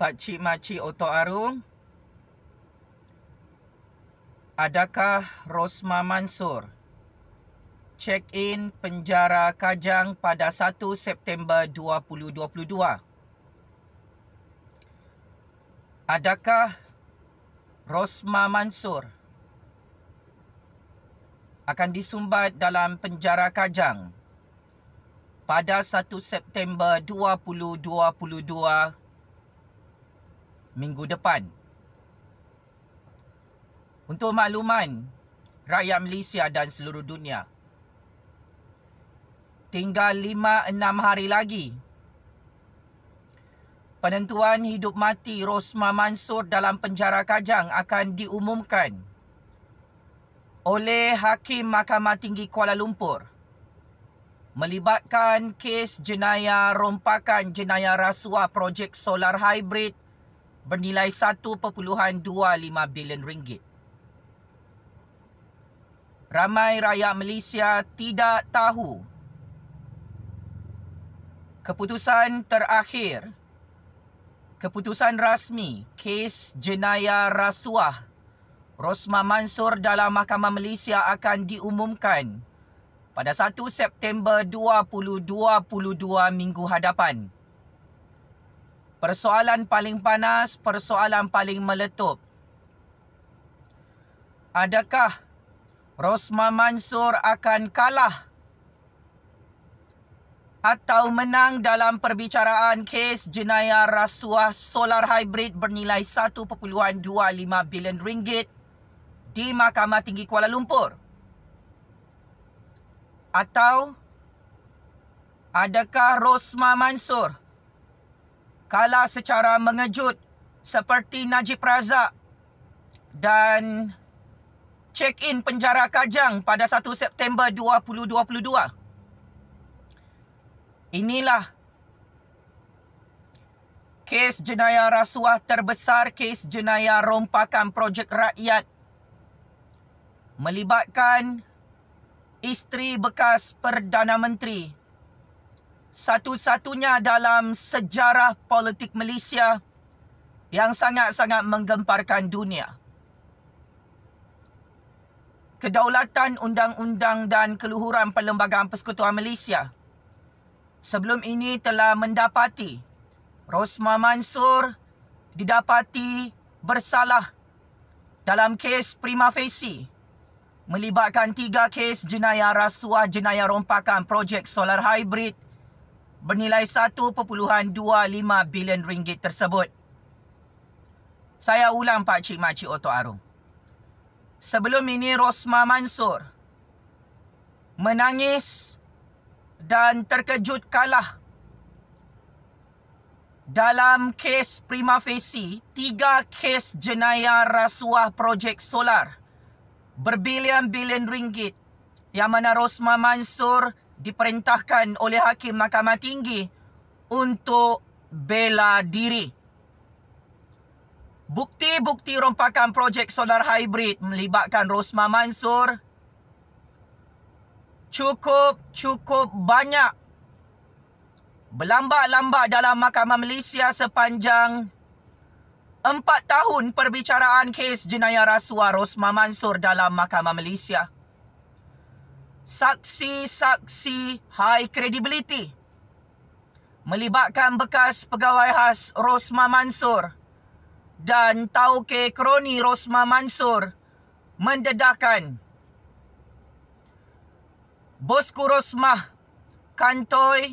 Pakcik Makcik Oto Arung Adakah Rosma Mansur check in penjara Kajang pada 1 September 2022 Adakah Rosma Mansur akan disumbat dalam penjara Kajang pada 1 September 2022 minggu depan. Untuk makluman rakyat Malaysia dan seluruh dunia, tinggal lima enam hari lagi penentuan hidup mati Rosma Mansur dalam penjara Kajang akan diumumkan oleh Hakim Mahkamah Tinggi Kuala Lumpur melibatkan kes jenayah rompakan jenayah rasuah projek solar hybrid bernilai 1.25 bilion ringgit. Ramai rakyat Malaysia tidak tahu keputusan terakhir keputusan rasmi kes jenayah rasuah Rosma Mansur dalam Mahkamah Malaysia akan diumumkan pada 1 September 2022 minggu hadapan. Persoalan paling panas, persoalan paling meletup. Adakah Rosma Mansur akan kalah atau menang dalam perbicaraan kes jenayah rasuah solar hybrid bernilai 1.25 bilion ringgit di Mahkamah Tinggi Kuala Lumpur? Atau adakah Rosma Mansur kalah secara mengejut seperti Najib Razak dan check in penjara Kajang pada 1 September 2022. Inilah kes jenayah rasuah terbesar kes jenayah rompakan projek rakyat melibatkan isteri bekas Perdana Menteri satu-satunya dalam sejarah politik Malaysia yang sangat-sangat menggemparkan dunia. Kedaulatan undang-undang dan keluhuran Perlembagaan Persekutuan Malaysia sebelum ini telah mendapati Rosma Mansur didapati bersalah dalam kes prima facie melibatkan tiga kes jenayah rasuah jenayah rompakan projek solar hybrid bernilai 1.25 bilion ringgit tersebut. Saya ulang Pak Cik Mak Cik Oto Arum. Sebelum ini Rosma Mansur menangis dan terkejut kalah dalam kes prima facie tiga kes jenayah rasuah projek solar berbilion-bilion ringgit yang mana Rosma Mansur diperintahkan oleh hakim mahkamah tinggi untuk bela diri. Bukti-bukti rompakan projek solar hybrid melibatkan Rosma Mansur cukup-cukup banyak berlambat lambak dalam mahkamah Malaysia sepanjang empat tahun perbicaraan kes jenayah rasuah Rosma Mansur dalam mahkamah Malaysia saksi-saksi high credibility melibatkan bekas pegawai khas Rosma Mansur dan tauke kroni Rosma Mansur mendedahkan Bosku Rosmah Kantoi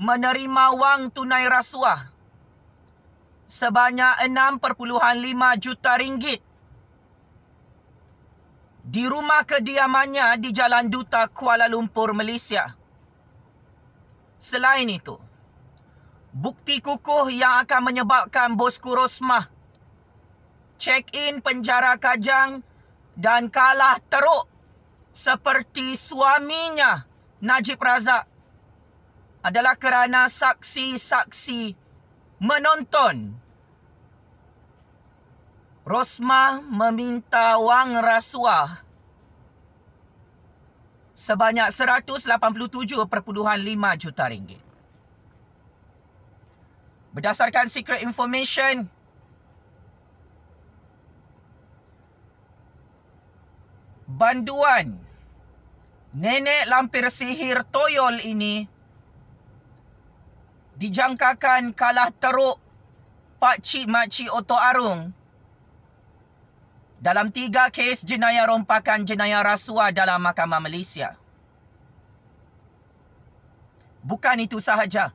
menerima wang tunai rasuah sebanyak 6.5 juta ringgit di rumah kediamannya di Jalan Duta Kuala Lumpur, Malaysia. Selain itu, bukti kukuh yang akan menyebabkan bosku Rosmah check-in penjara Kajang dan kalah teruk seperti suaminya Najib Razak adalah kerana saksi-saksi menonton Rosmah meminta wang rasuah sebanyak 187.5 juta ringgit. Berdasarkan secret information, banduan nenek lampir sihir Toyol ini dijangkakan kalah teruk Pakcik Makcik Oto Arung dalam tiga kes jenayah rompakan jenayah rasuah dalam Mahkamah Malaysia. Bukan itu sahaja.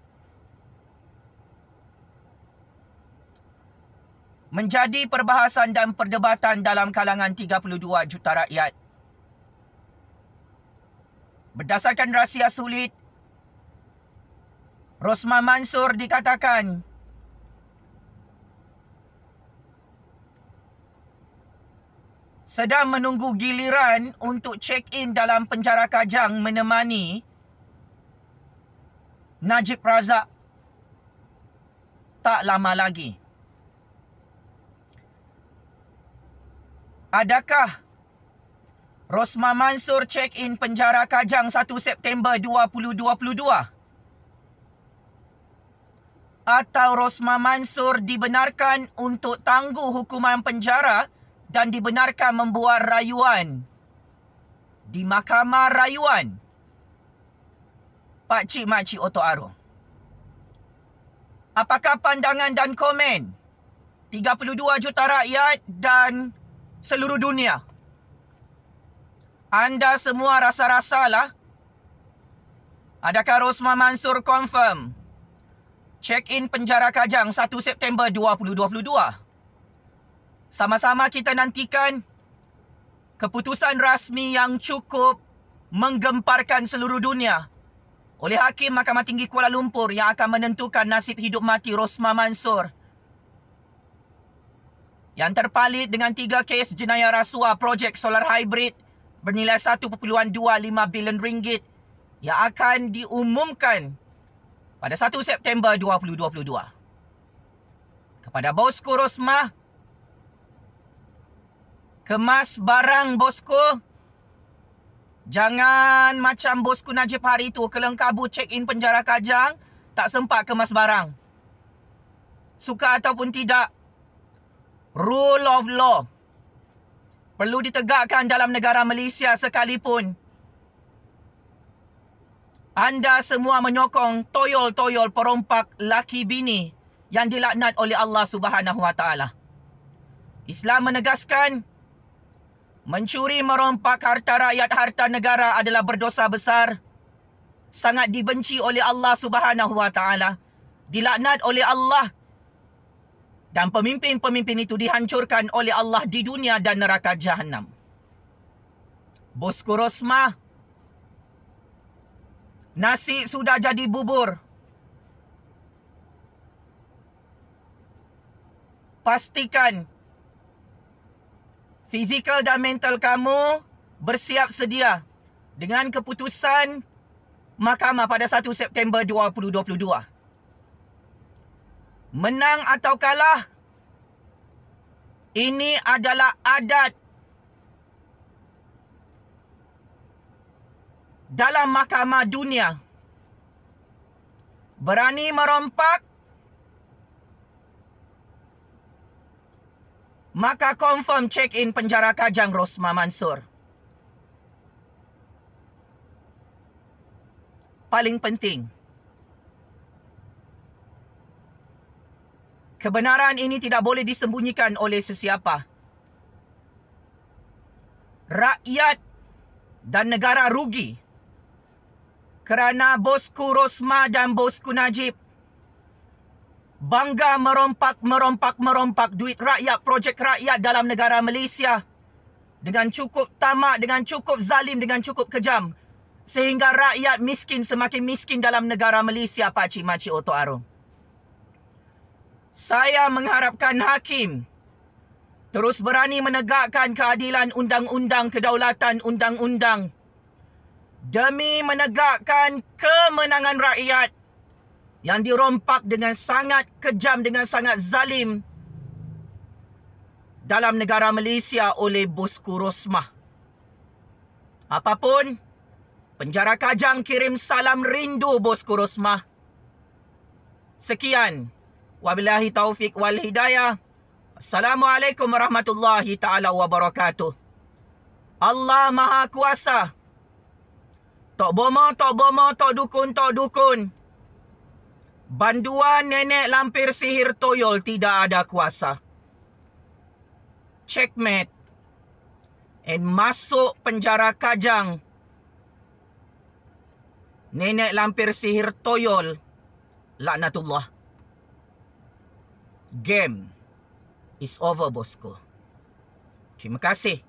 Menjadi perbahasan dan perdebatan dalam kalangan 32 juta rakyat. Berdasarkan rahsia sulit, Rosman Mansur dikatakan sedang menunggu giliran untuk check in dalam penjara Kajang menemani Najib Razak tak lama lagi. Adakah Rosma Mansur check in penjara Kajang 1 September 2022? Atau Rosma Mansur dibenarkan untuk tangguh hukuman penjara dan dibenarkan membuat rayuan di mahkamah rayuan Pak Cik Mak Cik Oto Arung. Apakah pandangan dan komen 32 juta rakyat dan seluruh dunia? Anda semua rasa-rasalah. Adakah Rosma Mansur confirm check-in penjara Kajang 1 September 2022? Sama-sama kita nantikan keputusan rasmi yang cukup menggemparkan seluruh dunia oleh Hakim Mahkamah Tinggi Kuala Lumpur yang akan menentukan nasib hidup mati Rosma Mansor yang terpalit dengan tiga kes jenayah rasuah projek solar hybrid bernilai 1.25 bilion ringgit yang akan diumumkan pada 1 September 2022. Kepada bosku Rosmah, Kemas barang bosku. Jangan macam bosku Najib hari tu. Kelengkabu check-in penjara kajang. Tak sempat kemas barang. Suka ataupun tidak. Rule of law. Perlu ditegakkan dalam negara Malaysia sekalipun. Anda semua menyokong toyol-toyol perompak laki bini yang dilaknat oleh Allah Subhanahu Islam menegaskan Mencuri merompak harta rakyat harta negara adalah berdosa besar. Sangat dibenci oleh Allah Subhanahu Wa Taala. Dilaknat oleh Allah. Dan pemimpin-pemimpin itu dihancurkan oleh Allah di dunia dan neraka jahanam. Bosku Rosma. Nasi sudah jadi bubur. Pastikan fizikal dan mental kamu bersiap sedia dengan keputusan mahkamah pada 1 September 2022. Menang atau kalah, ini adalah adat dalam mahkamah dunia. Berani merompak maka confirm check in penjara Kajang Rosma Mansur. Paling penting. Kebenaran ini tidak boleh disembunyikan oleh sesiapa. Rakyat dan negara rugi kerana bosku Rosma dan bosku Najib bangga merompak, merompak, merompak duit rakyat, projek rakyat dalam negara Malaysia dengan cukup tamak, dengan cukup zalim, dengan cukup kejam. Sehingga rakyat miskin semakin miskin dalam negara Malaysia, Pakcik Makcik Oto Arum. Saya mengharapkan hakim terus berani menegakkan keadilan undang-undang kedaulatan undang-undang demi menegakkan kemenangan rakyat yang dirompak dengan sangat kejam dengan sangat zalim dalam negara Malaysia oleh Bosku Rosmah. Apapun, penjara Kajang kirim salam rindu Bosku Rosmah. Sekian. Wabillahi taufik wal hidayah. Assalamualaikum warahmatullahi taala wabarakatuh. Allah Maha Kuasa. Tok bomo, tok bomo, tok dukun, tok dukun. Banduan nenek lampir sihir toyol tidak ada kuasa. Checkmate. And masuk penjara kajang. Nenek lampir sihir toyol. Laknatullah. Game is over bosku. Terima kasih.